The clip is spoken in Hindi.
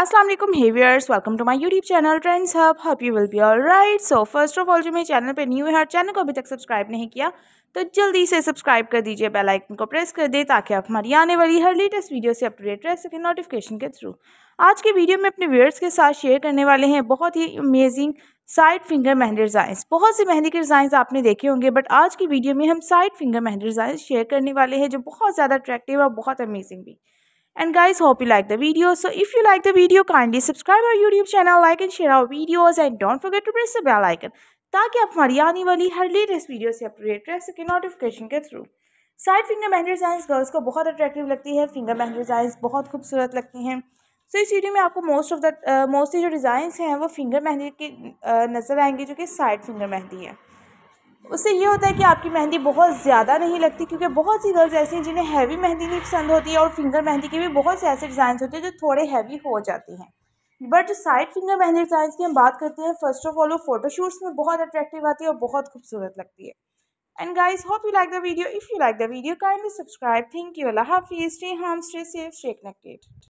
असलम हेवियर्स welcome to my YouTube channel Trends Hub hub you will be all right so first of all जो मेरे चैनल पे न्यू है और चैनल को अभी तक सब्सक्राइब नहीं किया तो जल्दी से सब्सक्राइब कर दीजिए बेल आइकन को प्रेस कर दे ताकि आप हमारी आने वाली हर लेटेस्ट वीडियो से अपडेट रह सकें नोटिफिकेशन के थ्रू आज के वीडियो में अपने व्यूअर्स के साथ शेयर करने वाले हैं बहुत ही amazing side finger mehndi designs बहुत से मेहंदी के डिज़ाइंस आपने देखे होंगे बट आज की वीडियो में हम side finger mehndi design share करने वाले हैं जो बहुत ज़्यादा अट्रैक्टिव और बहुत अमेजिंग भी and guys hope you like the video so if you like the video kindly subscribe our youtube channel like and share our videos and don't forget to press the bell icon ताकि आप हमारी आने वाली हर लेटेस्ट वीडियो से अपडेट रह सके नोटिफिकेशन के through side finger mehndi designs girls को बहुत अट्रैक्टिव लगती है फिंगर महंगे डिजाइन बहुत खूबसूरत लगती हैं सो so, इस वीडियो में आपको मोस्ट ऑफ द मोस्टली जो डिज़ाइंस हैं वो फिंगर मेहंदी के uh, नज़र आएंगे जो कि साइड फिंगर मेहंदी है उससे ये होता है कि आपकी मेहंदी बहुत ज़्यादा नहीं लगती क्योंकि बहुत सी गर्ल्स ऐसी हैं जिन्हें हैवी मेहंदी नहीं पसंद होती है और फिंगर मेहंदी के भी बहुत से ऐसे डिज़ाइन होते हैं जो थोड़े हैवी हो जाते हैं but side finger mehndi design की हम बात करते हैं फर्स्ट ऑफ ऑल वो फोटोशूट्स में बहुत अट्रैक्टिव आती है और बहुत खूबसूरत लगती है and guys hope you like the video if you like the video kindly subscribe thank you अल्लाह हाफिज़ stay harm stay safe stay connected